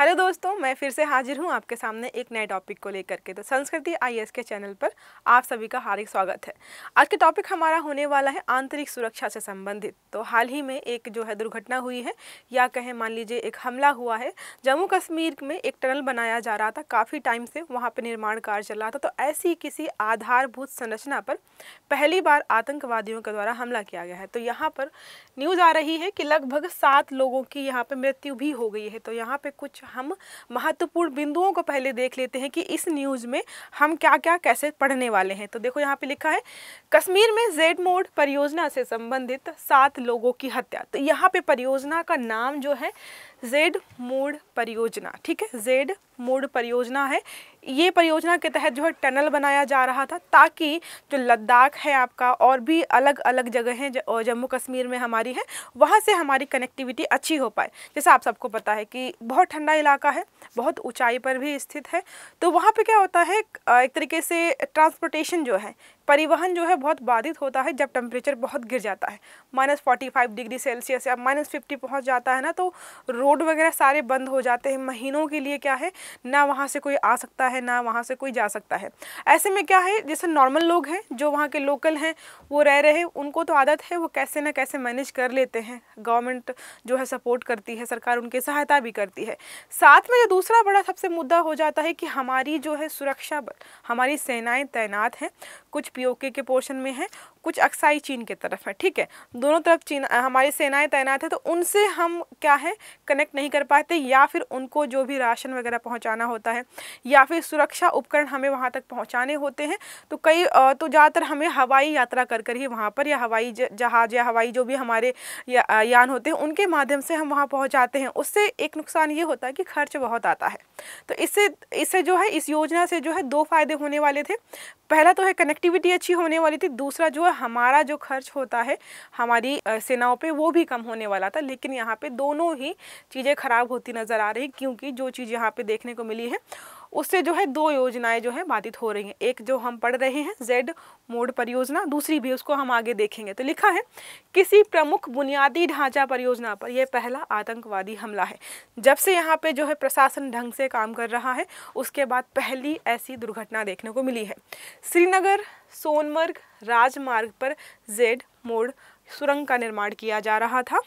hello दोस्तों मैं फिर से हाजिर हूँ आपके सामने एक नए टॉपिक को लेकर के तो संस्कृति आईएएस के चैनल पर आप सभी का हार्दिक स्वागत है आज का टॉपिक हमारा होने वाला है आंतरिक सुरक्षा से संबंधित तो हाल ही में एक जो है दुर्घटना हुई है या कहें मान लीजिए एक हमला हुआ है जम्मू कश्मीर में एक टनल बनाया जा रहा था काफ़ी टाइम से वहाँ पर निर्माण कार्य चल रहा था तो ऐसी किसी आधारभूत संरचना पर पहली बार आतंकवादियों के द्वारा हमला किया गया है तो यहाँ पर न्यूज़ आ रही है कि लगभग सात लोगों की यहाँ पर मृत्यु भी हो गई है तो यहाँ पर कुछ हम महत्वपूर्ण बिंदुओं को पहले देख लेते हैं कि इस न्यूज़ में हम क्या क्या कैसे पढ़ने वाले हैं तो देखो यहाँ पे लिखा है कश्मीर में जेड मोड परियोजना से संबंधित सात लोगों की हत्या तो यहाँ पे परियोजना का नाम जो है जेड मोड परियोजना ठीक है जेड मोड परियोजना है ये परियोजना के तहत जो है टनल बनाया जा रहा था ताकि जो लद्दाख है आपका और भी अलग अलग जगह हैं जम्मू कश्मीर में हमारी है वहाँ से हमारी कनेक्टिविटी अच्छी हो पाए जैसे आप सबको पता है कि बहुत ठंडा इलाका है बहुत ऊंचाई पर भी स्थित है तो वहाँ पे क्या होता है एक तरीके से ट्रांसपोर्टेशन जो है परिवहन जो है बहुत बाधित होता है जब टेम्परेचर बहुत गिर जाता है minus forty five degree Celsius या माइनस फिफ्टी पहुँच जाता है ना तो रोड वगैरह सारे बंद हो जाते हैं महीनों के लिए क्या है ना वहाँ से कोई आ सकता है ना वहाँ से कोई जा सकता है ऐसे में क्या है जैसे नॉर्मल लोग हैं जो वहाँ के लोकल हैं वो रह रहे हैं उनको तो आदत है वो कैसे ना कैसे मैनेज कर लेते हैं गवर्नमेंट जो है सपोर्ट करती है सरकार उनकी सहायता भी करती है साथ में जो दूसरा बड़ा सबसे मुद्दा हो जाता है कि हमारी जो है सुरक्षा बल हमारी सेनाएँ तैनात हैं कुछ पीओके के पोर्शन में है कुछ अक्साई चीन के तरफ है ठीक है दोनों तरफ चीन हमारी सेनाएं तैनात है तो उनसे हम क्या है कनेक्ट नहीं कर पाते या फिर उनको जो भी राशन वगैरह पहुंचाना होता है या फिर सुरक्षा उपकरण हमें वहाँ तक पहुँचाने होते हैं तो कई तो ज़्यादातर हमें हवाई यात्रा कर कर ही वहाँ पर या हवाई जहाज़ या हवाई जो भी हमारे या, यान होते हैं उनके माध्यम से हम वहाँ पहुँचाते हैं उससे एक नुकसान ये होता है कि खर्च बहुत आता है तो इससे इससे जो है इस योजना से जो है दो फायदे होने वाले थे पहला तो है कनेक्ट एक्टिविटी अच्छी होने वाली थी दूसरा जो है हमारा जो खर्च होता है हमारी सेनाओं पे वो भी कम होने वाला था लेकिन यहाँ पे दोनों ही चीज़ें ख़राब होती नज़र आ रही क्योंकि जो चीज़ यहाँ पे देखने को मिली है उससे जो है दो योजनाएं जो है बाधित हो रही हैं एक जो हम पढ़ रहे हैं जेड मोड परियोजना दूसरी भी उसको हम आगे देखेंगे तो लिखा है किसी प्रमुख बुनियादी ढांचा परियोजना पर यह पहला आतंकवादी हमला है जब से यहाँ पे जो है प्रशासन ढंग से काम कर रहा है उसके बाद पहली ऐसी दुर्घटना देखने को मिली है श्रीनगर सोनमर्ग राजमार्ग पर जेड मोड़ सुरंग का निर्माण किया जा रहा था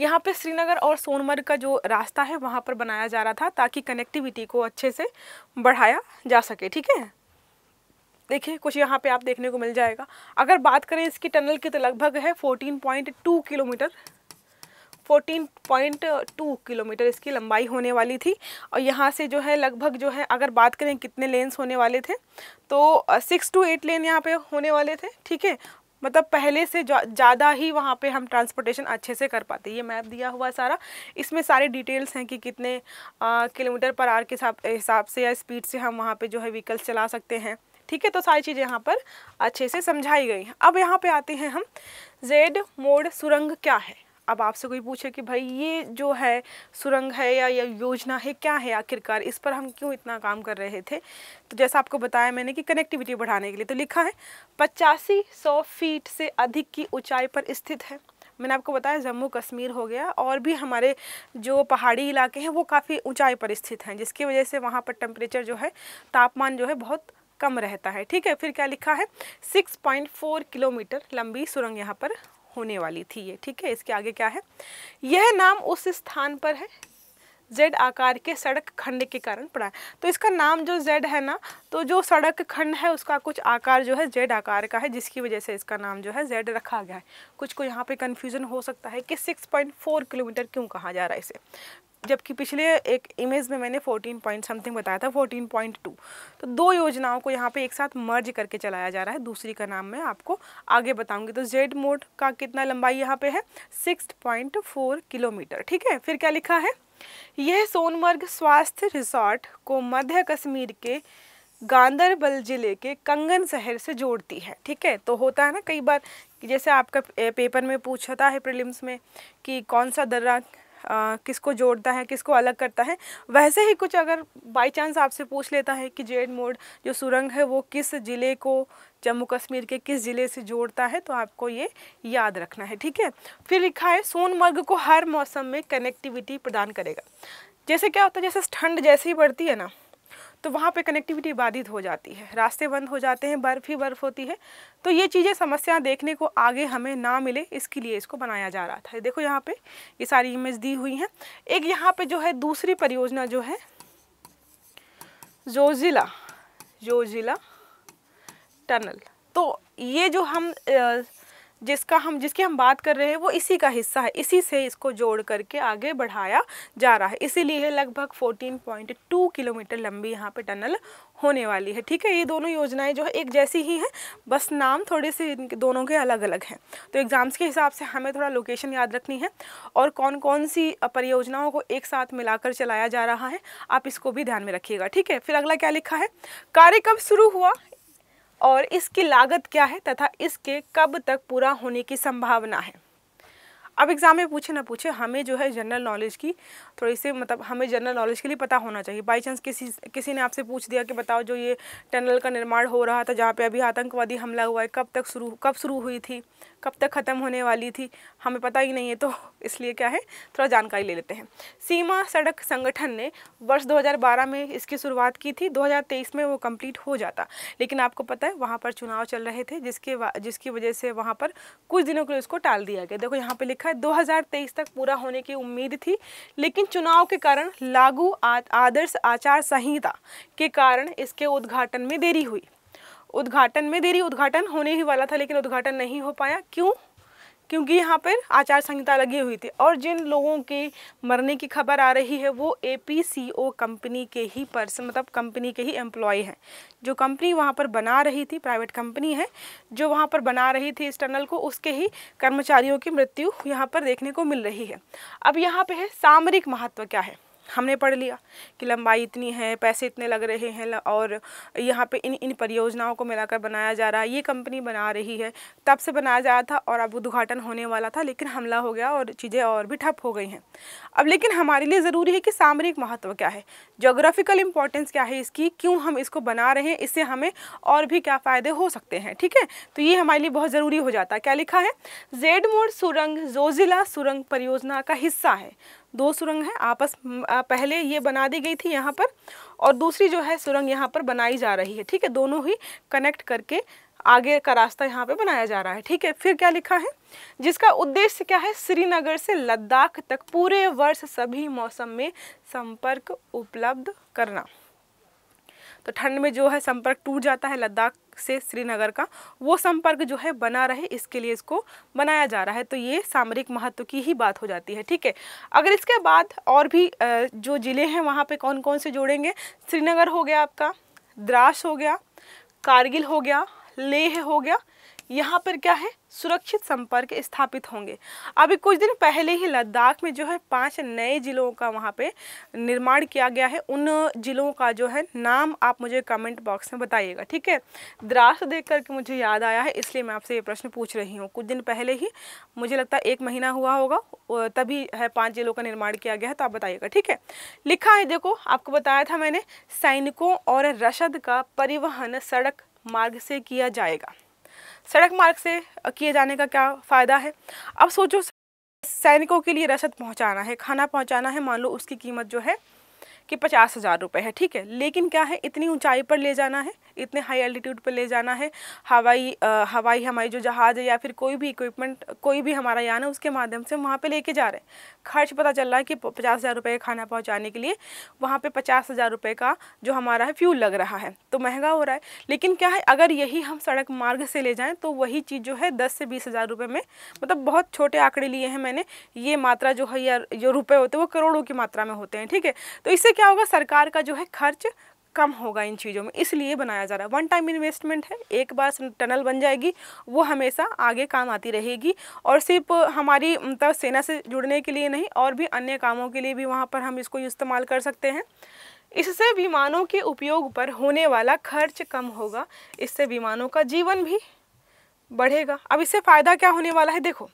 यहाँ पे श्रीनगर और सोनमर्ग का जो रास्ता है वहाँ पर बनाया जा रहा था ताकि कनेक्टिविटी को अच्छे से बढ़ाया जा सके ठीक है देखिए कुछ यहाँ पे आप देखने को मिल जाएगा अगर बात करें इसकी टनल की तो लगभग है 14.2 किलोमीटर 14.2 किलोमीटर इसकी लंबाई होने वाली थी और यहाँ से जो है लगभग जो है अगर बात करें कितने लेन्स होने वाले थे तो सिक्स टू एट लेन यहाँ पे होने वाले थे ठीक है मतलब पहले से ज़्यादा ही वहाँ पे हम ट्रांसपोर्टेशन अच्छे से कर पाते ये मैप दिया हुआ सारा इसमें सारे डिटेल्स हैं कि कितने किलोमीटर पर आर के हिसाब से या स्पीड से हम वहाँ पर जो है व्हीकल्स चला सकते हैं ठीक है तो सारी चीज़ें यहाँ पर अच्छे से समझाई गई हैं अब यहाँ पे आते हैं हम जेड मोड सुरंग क्या है अब आपसे कोई पूछे कि भाई ये जो है सुरंग है या, या योजना है क्या है आखिरकार इस पर हम क्यों इतना काम कर रहे थे तो जैसा आपको बताया मैंने कि कनेक्टिविटी बढ़ाने के लिए तो लिखा है पचासी सौ फीट से अधिक की ऊंचाई पर स्थित है मैंने आपको बताया जम्मू कश्मीर हो गया और भी हमारे जो पहाड़ी इलाके हैं वो काफ़ी ऊंचाई पर स्थित हैं जिसकी वजह से वहाँ पर टेम्परेचर जो है तापमान जो है बहुत कम रहता है ठीक है फिर क्या लिखा है 6.4 किलोमीटर लंबी सुरंग यहाँ पर होने वाली थी ये ठीक है इसके आगे क्या है यह नाम उस स्थान पर है जेड आकार के सड़क खंड के कारण पड़ा है तो इसका नाम जो जेड है ना तो जो सड़क खंड है उसका कुछ आकार जो है जेड आकार का है जिसकी वजह से इसका नाम जो है जेड रखा गया है कुछ को यहाँ पे कन्फ्यूज़न हो सकता है कि 6.4 किलोमीटर क्यों कहा जा रहा है इसे जबकि पिछले एक इमेज में मैंने 14 पॉइंट समथिंग बताया था 14.2 तो दो योजनाओं को यहाँ पे एक साथ मर्ज करके चलाया जा रहा है दूसरी का नाम मैं आपको आगे बताऊंगी तो जेड मोड का कितना लंबाई यहाँ पे है 6.4 किलोमीटर ठीक है फिर क्या लिखा है यह सोनमर्ग स्वास्थ्य रिसोर्ट को मध्य कश्मीर के गांधरबल जिले के कंगन शहर से जोड़ती है ठीक है तो होता है ना कई बार जैसे आपका पेपर में पूछता है प्रिलिम्स में कि कौन सा दर्रा किसको जोड़ता है किसको अलग करता है वैसे ही कुछ अगर बाई चांस आपसे पूछ लेता है कि जेड मोड जो सुरंग है वो किस ज़िले को जम्मू कश्मीर के किस ज़िले से जोड़ता है तो आपको ये याद रखना है ठीक है फिर लिखा है सोनमर्ग को हर मौसम में कनेक्टिविटी प्रदान करेगा जैसे क्या होता है जैसे ठंड जैसे ही बढ़ती है ना तो वहाँ पे कनेक्टिविटी बाधित हो जाती है रास्ते बंद हो जाते हैं बर्फ़ ही बर्फ़ होती है तो ये चीज़ें समस्या देखने को आगे हमें ना मिले इसके लिए इसको बनाया जा रहा था देखो यहाँ पे ये सारी इमेज दी हुई हैं एक यहाँ पे जो है दूसरी परियोजना जो है जोजिला जोजिला टनल तो ये जो हम आ, जिसका हम जिसकी हम बात कर रहे हैं वो इसी का हिस्सा है इसी से इसको जोड़ करके आगे बढ़ाया जा रहा है इसीलिए लगभग 14.2 किलोमीटर लंबी यहाँ पे टनल होने वाली है ठीक है ये दोनों योजनाएं जो है एक जैसी ही हैं बस नाम थोड़े से दोनों के अलग अलग हैं तो एग्ज़ाम्स के हिसाब से हमें थोड़ा लोकेशन याद रखनी है और कौन कौन सी परियोजनाओं को एक साथ मिलाकर चलाया जा रहा है आप इसको भी ध्यान में रखिएगा ठीक है फिर अगला क्या लिखा है कार्य कब शुरू हुआ और इसकी लागत क्या है तथा इसके कब तक पूरा होने की संभावना है अब एग्ज़ाम में पूछे ना पूछे हमें जो है जनरल नॉलेज की थोड़ी सी मतलब हमें जनरल नॉलेज के लिए पता होना चाहिए बाई चांस किसी किसी ने आपसे पूछ दिया कि बताओ जो ये टनल का निर्माण हो रहा था जहाँ पे अभी आतंकवादी हमला हुआ है कब तक शुरू कब शुरू हुई थी कब तक ख़त्म होने वाली थी हमें पता ही नहीं है तो इसलिए क्या है थोड़ा जानकारी ले लेते हैं सीमा सड़क संगठन ने वर्ष 2012 में इसकी शुरुआत की थी 2023 में वो कंप्लीट हो जाता लेकिन आपको पता है वहाँ पर चुनाव चल रहे थे जिसके जिसकी वजह से वहाँ पर कुछ दिनों के लिए उसको टाल दिया गया देखो यहाँ पर लिखा देखा 2023 तक पूरा होने की उम्मीद थी लेकिन चुनाव के कारण लागू आदर्श आचार संहिता के कारण इसके उद्घाटन में देरी हुई उद्घाटन में देरी उद्घाटन होने ही वाला था लेकिन उद्घाटन नहीं हो पाया क्यों क्योंकि यहाँ पर आचार संहिता लगी हुई थी और जिन लोगों के मरने की खबर आ रही है वो A P C O company के ही पर्सन मतलब कंपनी के ही एम्प्लॉय हैं जो कंपनी वहाँ पर बना रही थी प्राइवेट कंपनी है जो वहाँ पर बना रही थी इस टनल को उसके ही कर्मचारियों की मृत्यु यहाँ पर देखने को मिल रही है अब यहाँ पर है सामरिक महत्व क्या है हमने पढ़ लिया कि लंबाई इतनी है पैसे इतने लग रहे हैं और यहाँ पे इन इन परियोजनाओं को मिलाकर बनाया जा रहा है ये कंपनी बना रही है तब से बनाया जा रहा था और अब उद्घाटन होने वाला था लेकिन हमला हो गया और चीज़ें और भी ठप हो गई हैं अब लेकिन हमारे लिए ज़रूरी है कि सामरिक महत्व क्या है जोग्राफिकल इम्पोर्टेंस क्या है इसकी क्यों हम इसको बना रहे हैं इससे हमें और भी क्या फ़ायदे हो सकते हैं ठीक है तो ये हमारे लिए बहुत ज़रूरी हो जाता है क्या लिखा है जेड मोड सुरंग जोजिला सुरंग परियोजना का हिस्सा है दो सुरंग है आपस पहले ये बना दी गई थी यहाँ पर और दूसरी जो है सुरंग यहाँ पर बनाई जा रही है ठीक है दोनों ही कनेक्ट करके आगे का रास्ता यहाँ पे बनाया जा रहा है ठीक है फिर क्या लिखा है जिसका उद्देश्य क्या है श्रीनगर से लद्दाख तक पूरे वर्ष सभी मौसम में संपर्क उपलब्ध करना तो ठंड में जो है संपर्क टूट जाता है लद्दाख से श्रीनगर का वो संपर्क जो है बना रहे इसके लिए इसको बनाया जा रहा है तो ये सामरिक महत्व की ही बात हो जाती है ठीक है अगर इसके बाद और भी जो ज़िले हैं वहाँ पे कौन कौन से जोड़ेंगे श्रीनगर हो गया आपका द्रास हो गया कारगिल हो गया लेह हो गया यहाँ पर क्या है सुरक्षित संपर्क स्थापित होंगे अभी कुछ दिन पहले ही लद्दाख में जो है पांच नए ज़िलों का वहाँ पे निर्माण किया गया है उन ज़िलों का जो है नाम आप मुझे कमेंट बॉक्स में बताइएगा ठीक है द्रास देख करके मुझे याद आया है इसलिए मैं आपसे ये प्रश्न पूछ रही हूँ कुछ दिन पहले ही मुझे लगता है एक महीना हुआ होगा तभी है पाँच ज़िलों का निर्माण किया गया है तो आप बताइएगा ठीक है लिखा है देखो आपको बताया था मैंने सैनिकों और रसद का परिवहन सड़क मार्ग से किया जाएगा सड़क मार्ग से किए जाने का क्या फ़ायदा है अब सोचो सैनिकों के लिए रसद पहुंचाना है खाना पहुंचाना है मान लो उसकी कीमत जो है कि पचास हज़ार रुपये है ठीक है लेकिन क्या है इतनी ऊंचाई पर ले जाना है इतने हाई एल्टीट्यूड पर ले जाना है हवाई आ, हवाई हमारी जो जहाज़ है या फिर कोई भी इक्विपमेंट कोई भी हमारा यान है उसके माध्यम से वहाँ पर लेके जा रहे हैं खर्च पता चल रहा है कि पचास हज़ार रुपये का खाना पहुँचाने के लिए वहाँ पर पचास हज़ार रुपये का जो हमारा है फ्यूल लग रहा है तो महंगा हो रहा है लेकिन क्या है अगर यही हम सड़क मार्ग से ले जाएँ तो वही चीज़ जो है दस से बीस हज़ार रुपये में मतलब बहुत छोटे आंकड़े लिए हैं मैंने ये मात्रा जो है या जो रुपये होते हैं वो करोड़ों की मात्रा में होते हैं ठीक है तो इससे क्या होगा सरकार का जो है खर्च कम होगा इन चीज़ों में इसलिए बनाया जा रहा है वन टाइम इन्वेस्टमेंट है एक बार टनल बन जाएगी वो हमेशा आगे काम आती रहेगी और सिर्फ हमारी मतलब सेना से जुड़ने के लिए नहीं और भी अन्य कामों के लिए भी वहाँ पर हम इसको इस्तेमाल कर सकते हैं इससे विमानों के उपयोग पर होने वाला खर्च कम होगा इससे विमानों का जीवन भी बढ़ेगा अब इससे फ़ायदा क्या होने वाला है देखो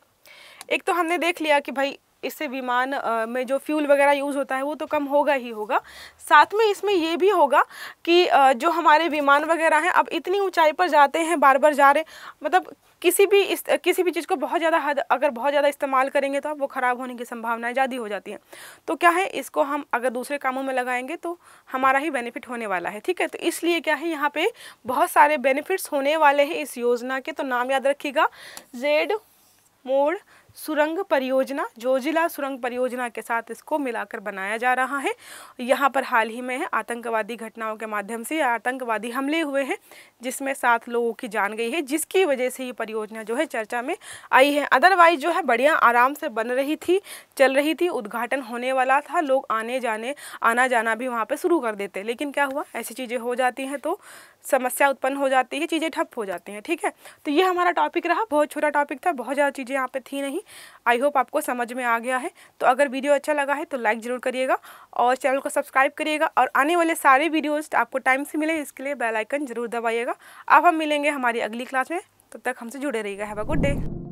एक तो हमने देख लिया कि भाई इससे विमान में जो फ्यूल वगैरह यूज़ होता है वो तो कम होगा ही होगा साथ में इसमें ये भी होगा कि जो हमारे विमान वगैरह हैं अब इतनी ऊंचाई पर जाते हैं बार बार जा रहे मतलब किसी भी इस किसी भी चीज़ को बहुत ज़्यादा हद अगर बहुत ज़्यादा इस्तेमाल करेंगे तो अब वो ख़राब होने की संभावनाएं ज़्यादा हो जाती हैं तो क्या है इसको हम अगर दूसरे कामों में लगाएंगे तो हमारा ही बेनिफिट होने वाला है ठीक है तो इसलिए क्या है यहाँ पे बहुत सारे बेनिफिट्स होने वाले हैं इस योजना के तो नाम याद रखिएगा जेड मोड सुरंग परियोजना जोजिला सुरंग परियोजना के साथ इसको मिलाकर बनाया जा रहा है यहाँ पर हाल ही में है आतंकवादी घटनाओं के माध्यम से आतंकवादी हमले हुए हैं जिसमें सात लोगों की जान गई है जिसकी वजह से ये परियोजना जो है चर्चा में आई है अदरवाइज जो है बढ़िया आराम से बन रही थी चल रही थी उद्घाटन होने वाला था लोग आने जाने आना जाना भी वहाँ पर शुरू कर देते लेकिन क्या हुआ ऐसी चीज़ें हो जाती हैं तो समस्या उत्पन्न हो जाती है चीज़ें ठप हो जाती हैं ठीक है तो ये हमारा टॉपिक रहा बहुत छोटा टॉपिक था बहुत ज़्यादा चीज़ें यहाँ पे थी नहीं आई होप आपको समझ में आ गया है तो अगर वीडियो अच्छा लगा है तो लाइक ज़रूर करिएगा और चैनल को सब्सक्राइब करिएगा और आने वाले सारे वीडियोज़ आपको टाइम से मिले इसके लिए बेलाइकन ज़रूर दबाइएगा अब हम मिलेंगे हमारी अगली क्लास में तब तक हमसे जुड़े रहिएगा हैव अ गुड डे